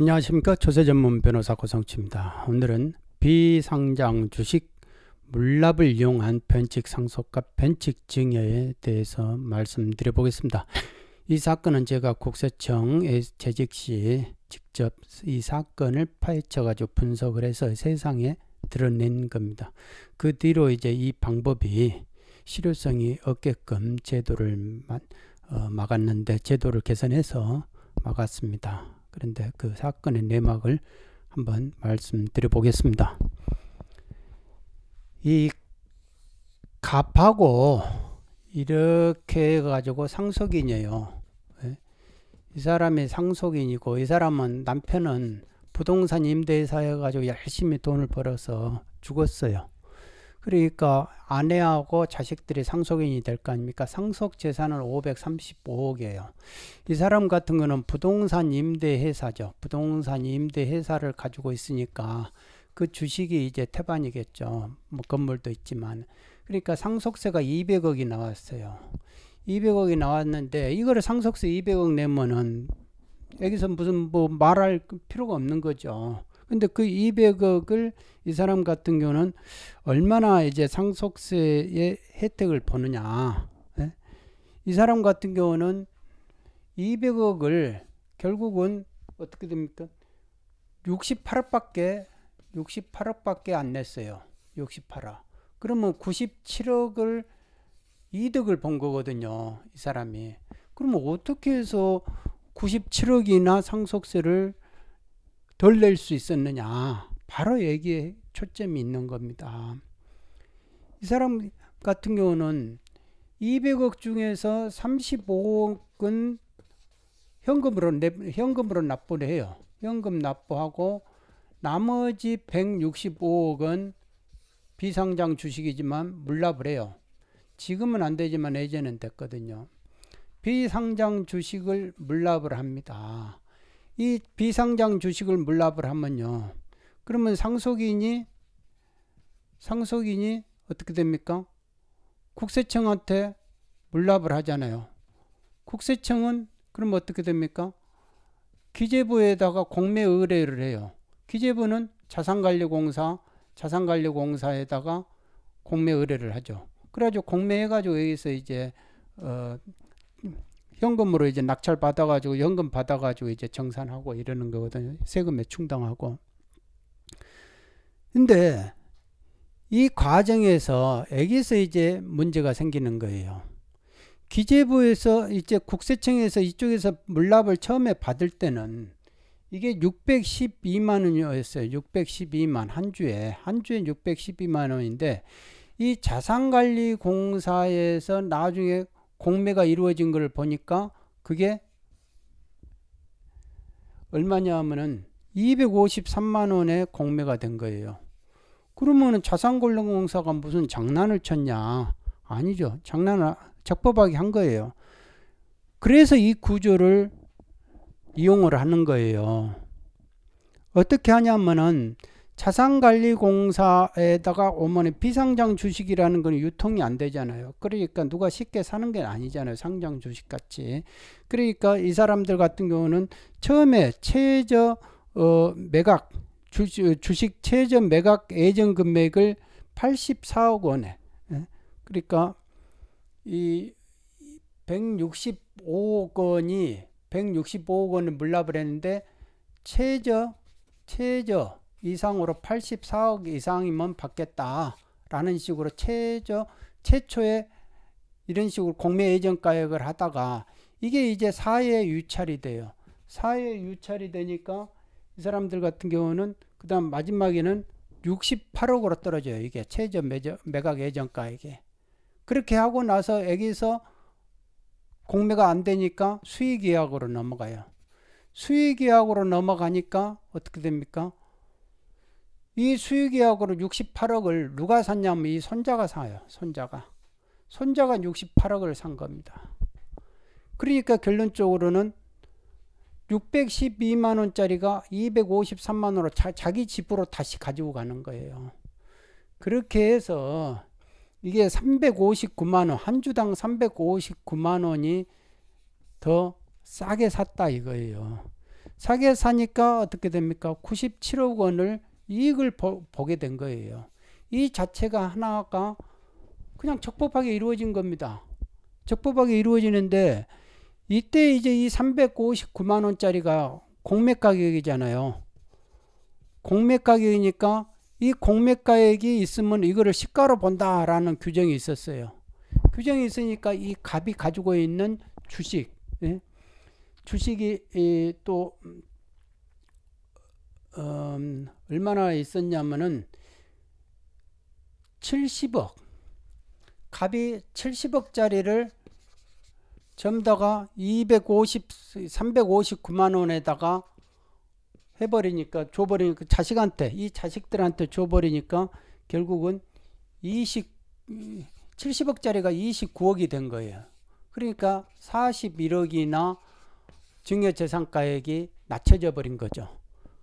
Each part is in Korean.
안녕하십니까 조세 전문 변호사 고성치입니다. 오늘은 비상장 주식 물납을 이용한 변칙 상속과 변칙 증여에 대해서 말씀드려 보겠습니다. 이 사건은 제가 국세청에 재직 시 직접 이 사건을 파헤쳐 가지고 분석을 해서 세상에 드러낸 겁니다. 그 뒤로 이제 이 방법이 실효성이 없게끔 제도를 어, 막았는데 제도를 개선해서 막았습니다. 그런데 그 사건의 내막을 한번 말씀드려 보겠습니다. 이 갑하고 이렇게 해가지고 상속인이에요. 예? 이 사람이 상속인이고 이 사람은 남편은 부동산 임대사 해가지고 열심히 돈을 벌어서 죽었어요. 그러니까 아내하고 자식들이 상속인이 될 거 아닙니까? 상속 재산은 535억이에요. 이 사람 같은 거는 부동산 임대회사죠. 부동산 임대회사를 가지고 있으니까 그 주식이 이제 태반이겠죠. 뭐 건물도 있지만. 그러니까 상속세가 200억이 나왔어요. 200억이 나왔는데 이거를 상속세 200억 내면은 여기서 무슨 뭐 말할 필요가 없는 거죠. 근데 그 200억을 이 사람 같은 경우는 얼마나 이제 상속세의 혜택을 보느냐. 예? 이 사람 같은 경우는 200억을 결국은 어떻게 됩니까? 68억밖에 68억밖에 안 냈어요. 68억. 그러면 97억을 이득을 본 거거든요. 이 사람이. 그러면 어떻게 해서 97억이나 상속세를 덜낼수 있었느냐? 바로 여기에 초점이 있는 겁니다. 이 사람 같은 경우는 200억 중에서 35억은 현금으로 내, 현금으로 납부를 해요. 현금 납부하고 나머지 165억은 비상장 주식이지만 물납을 해요. 지금은 안 되지만 예전엔 됐거든요. 비상장 주식을 물납을 합니다. 이 비상장 주식을 물납을 하면요. 그러면 상속인이 상속인이 어떻게 됩니까? 국세청한테 물납을 하잖아요. 국세청은 그럼 어떻게 됩니까? 기재부에다가 공매 의뢰를 해요. 기재부는 자산관리공사, 자산관리공사에다가 공매 의뢰를 하죠. 그래가지고 공매해가지고 여기서 이제 어, 현금으로 이제 낙찰 받아가지고 연금 받아가지고 이제 정산하고 이러는 거거든요. 세금에 충당하고. 근데 이 과정에서 여기서 이제 문제가 생기는 거예요. 기재부에서 이제 국세청에서 이쪽에서 물납을 처음에 받을 때는 이게 612만 원이었어요. 612만 한 주에 한 주에 612만 원인데 이 자산관리공사에서 나중에 공매가 이루어진 걸 보니까 그게 얼마냐 하면은 253만 원에 공매가 된 거예요. 그러면은 자산관리공사가 무슨 장난을 쳤냐? 아니죠. 장난을 적법하게 한 거예요. 그래서 이 구조를 이용을 하는 거예요. 어떻게 하냐면은 자산관리공사에다가 어머니 비상장 주식이라는 건 유통이 안 되잖아요. 그러니까 누가 쉽게 사는 게 아니잖아요. 상장 주식 같이. 그러니까 이 사람들 같은 경우는 처음에 최저 어, 매각 주식, 주식 최저 매각 예정 금액을 84억 원에 예? 그러니까 이 165억 원이 165억 원을 물납을 했는데 최저 최저 이상으로 84억 이상이면 받겠다라는 식으로 최저 최초에 이런 식으로 공매 예정 가액을 하다가 이게 이제 사회에 유찰이 돼요. 사회에 유찰이 되니까 이 사람들 같은 경우는 그다음 마지막에는 68억으로 떨어져요. 이게 최저 매각예정 가액에. 그렇게 하고 나서 여기서 공매가 안 되니까 수익 계약으로 넘어가요. 수익 계약으로 넘어가니까 어떻게 됩니까? 이 수유계약으로 68억을 누가 샀냐면 이 손자가 사요. 손자가. 손자가 68억을 산 겁니다. 그러니까 결론적으로는 612만원짜리가 253만원으로 자, 기 집으로 다시 가지고 가는 거예요. 그렇게 해서 이게 359만원, 한 주당 359만원이 더 싸게 샀다 이거예요. 싸게 사니까 어떻게 됩니까? 97억 원을 이익을 보, 보게 된 거예요. 이 자체가 하나가 그냥 적법하게 이루어진 겁니다. 적법하게 이루어지는데 이때 이제 이 359만 원짜리가 공매 가격이잖아요. 공매 가격이니까 이 공매 가액이 있으면 이거를 시가로 본다라는 규정이 있었어요. 규정이 있으니까 이 갑이 가지고 있는 주식, 예? 주식이 또 음, 얼마나 있었냐면은 70억 갑이 70억짜리를 점다가 250 359만 원에다가 해버리니까 줘버리니까 자식한테 이 자식들한테 줘버리니까 결국은 20 70억짜리가 29억이 된 거예요. 그러니까 41억이나 증여재산가액이 낮춰져 버린 거죠.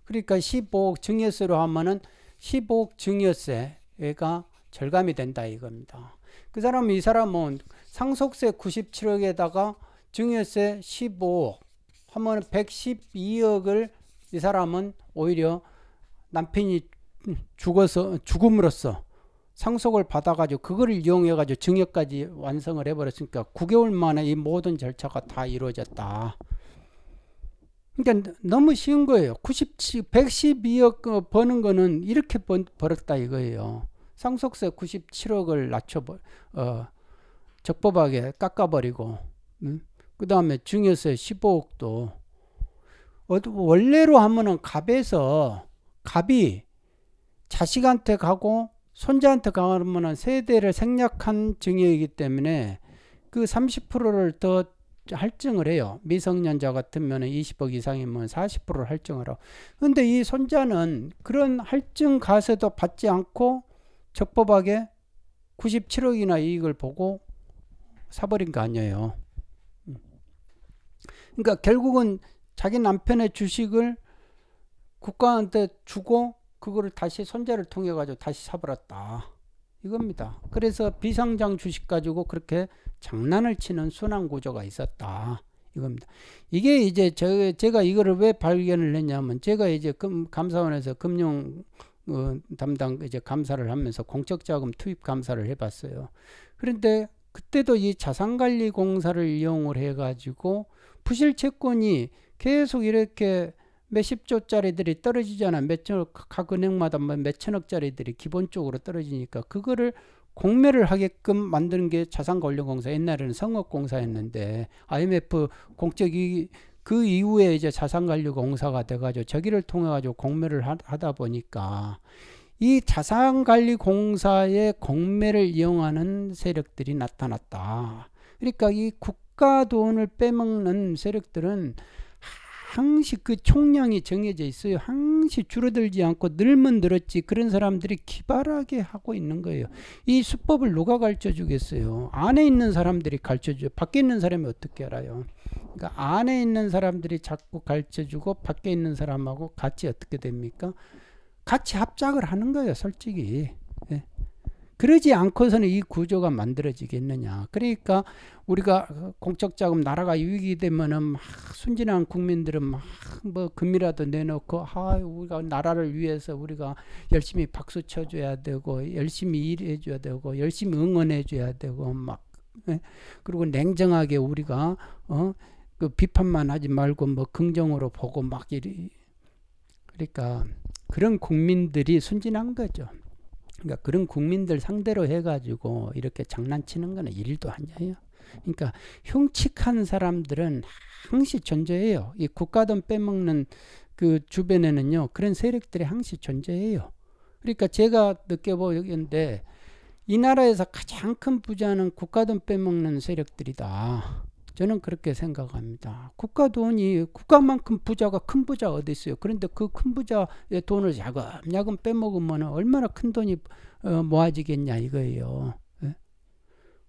그러니까 15억 증여세로 하면은 15억 증여세가 절감이 된다 이겁니다. 그 사람 이 사람은 상속세 97억에다가 증여세 15억 하면 112억을 이 사람은 오히려 남편이 죽어서 죽음으로써 상속을 받아가지고 그거를 이용해가지고 증여까지 완성을 해버렸으니까 9개월 만에 이 모든 절차가 다 이루어졌다. 그러니까 너무 쉬운 거예요. 97, 112억 어, 버는 거는 이렇게 번, 벌었다 이거예요. 상속세 97억을 낮춰 어, 적법하게 깎아버리고, 응? 음? 그 다음에 중요세 15억도 어, 원래로 하면은 갑에서 갑이 자식한테 가고 손자한테 가면은 세대를 생략한 증여이기 때문에 그 30%를 더 할증을 해요. 미성년자 같으면 20억 이상이면 40%를 할증을 하고. 근데 이 손자는 그런 할증 가세도 받지 않고 적법하게 97억이나 이익을 보고 사버린 거 아니에요. 그러니까 결국은 자기 남편의 주식을 국가한테 주고 그거를 다시 손자를 통해 가지고 다시 사버렸다. 이겁니다. 그래서 비상장 주식 가지고 그렇게 장난을 치는 순환 구조가 있었다. 이겁니다. 이게 이제 저, 제가 이거를 왜 발견을 했냐면 제가 이제 금, 감사원에서 금융 어, 담당 이제 감사를 하면서 공적 자금 투입 감사를 해봤어요. 그런데 그때도 이 자산관리공사를 이용을 해가지고 부실 채권이 계속 이렇게 몇십 조짜리들이 떨어지잖아. 몇천억 각 은행마다 뭐 몇천억짜리들이 기본적으로 떨어지니까 그거를 공매를 하게끔 만드는 게 자산관련공사 옛날에는 성업공사였는데 IMF 공적이 그 이후에 이제 자산관리공사가 돼가지고 저기를 통해가지고 공매를 하다 보니까 이 자산관리공사의 공매를 이용하는 세력들이 나타났다. 그러니까 이 국가 돈을 빼먹는 세력들은 항시 그 총량이 정해져 있어요. 항시 줄어들지 않고 늘면 늘었지 그런 사람들이 기발하게 하고 있는 거예요. 이 수법을 누가 가르쳐 주겠어요? 안에 있는 사람들이 가르쳐 줘. 밖에 있는 사람이 어떻게 알아요? 그러니까 안에 있는 사람들이 자꾸 가르쳐 주고 밖에 있는 사람하고 같이 어떻게 됩니까? 같이 합작을 하는 거예요, 솔직히. 그러지 않고서는 이 구조가 만들어지겠느냐. 그러니까 우리가 공적 자금 나라가 위기 되면은 막 순진한 국민들은 막 뭐 금이라도 내놓고 아 우리가 나라를 위해서 우리가 열심히 박수 쳐줘야 되고 열심히 일해줘야 되고 열심히 응원해줘야 되고 막 예. 그리고 냉정하게 우리가 어 그 비판만 하지 말고 뭐 긍정으로 보고 막 이리 그러니까 그런 국민들이 순진한 거죠. 그러니까 그런 국민들 상대로 해가지고 이렇게 장난치는 거는 일도 아니에요. 그러니까 흉측한 사람들은 항시 존재해요. 이 국가돈 빼먹는 그 주변에는요 그런 세력들이 항시 존재해요. 그러니까 제가 느껴보는데 이 나라에서 가장 큰 부자는 국가돈 빼먹는 세력들이다. 저는 그렇게 생각합니다. 국가 돈이 국가만큼 부자가 큰 부자 어디 있어요? 그런데 그 큰 부자의 돈을 야금야금 빼먹으면 얼마나 큰 돈이 어, 모아지겠냐 이거예요. 예?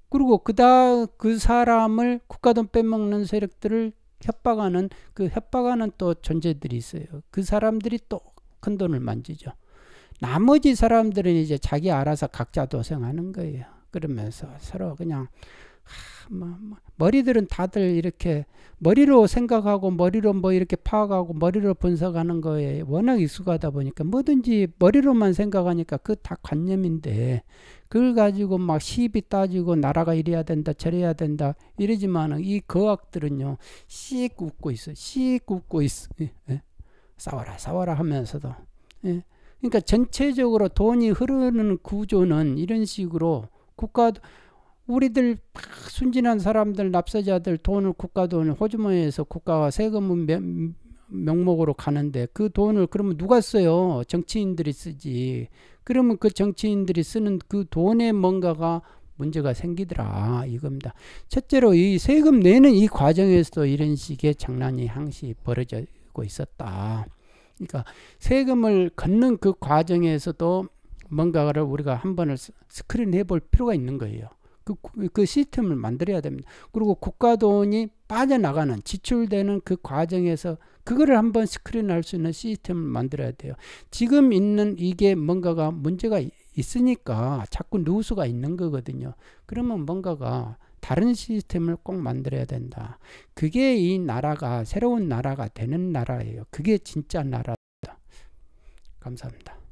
그리고 그다 그 사람을 국가돈 빼먹는 세력들을 협박하는 그 협박하는 또 존재들이 있어요. 그 사람들이 또 큰 돈을 만지죠. 나머지 사람들은 이제 자기 알아서 각자 도생하는 거예요. 그러면서 서로 그냥 뭐, 뭐, 머리들은 다들 이렇게 머리로 생각하고 머리로 뭐 이렇게 파악하고 머리로 분석하는 거에 워낙 익숙하다 보니까 뭐든지 머리로만 생각하니까 그 다 관념인데 그걸 가지고 막 시비 따지고 나라가 이래야 된다 저래야 된다 이러지만은 이 거학들은요 씩 웃고 있어 씩 웃고 있어 예, 예. 싸워라 싸워라 하면서도 예. 그러니까 전체적으로 돈이 흐르는 구조는 이런 식으로 국가 도 우리들 순진한 사람들 납세자들 돈을 국가 돈을 호주머니에서 국가가 세금 명목으로 가는데 그 돈을 그러면 누가 써요? 정치인들이 쓰지. 그러면 그 정치인들이 쓰는 그 돈에 뭔가가 문제가 생기더라 이겁니다. 첫째로 이 세금 내는 이 과정에서도 이런 식의 장난이 항시 벌어지고 있었다. 그러니까 세금을 걷는 그 과정에서도 뭔가를 우리가 한 번을 스크린 해볼 필요가 있는 거예요. 그, 그 시스템을 만들어야 됩니다. 그리고 국가 돈이 빠져나가는 지출되는 그 과정에서 그거를 한번 스크린할 수 있는 시스템을 만들어야 돼요. 지금 있는 이게 뭔가가 문제가 있으니까 자꾸 누수가 있는 거거든요. 그러면 뭔가가 다른 시스템을 꼭 만들어야 된다. 그게 이 나라가 새로운 나라가 되는 나라예요. 그게 진짜 나라다. 감사합니다.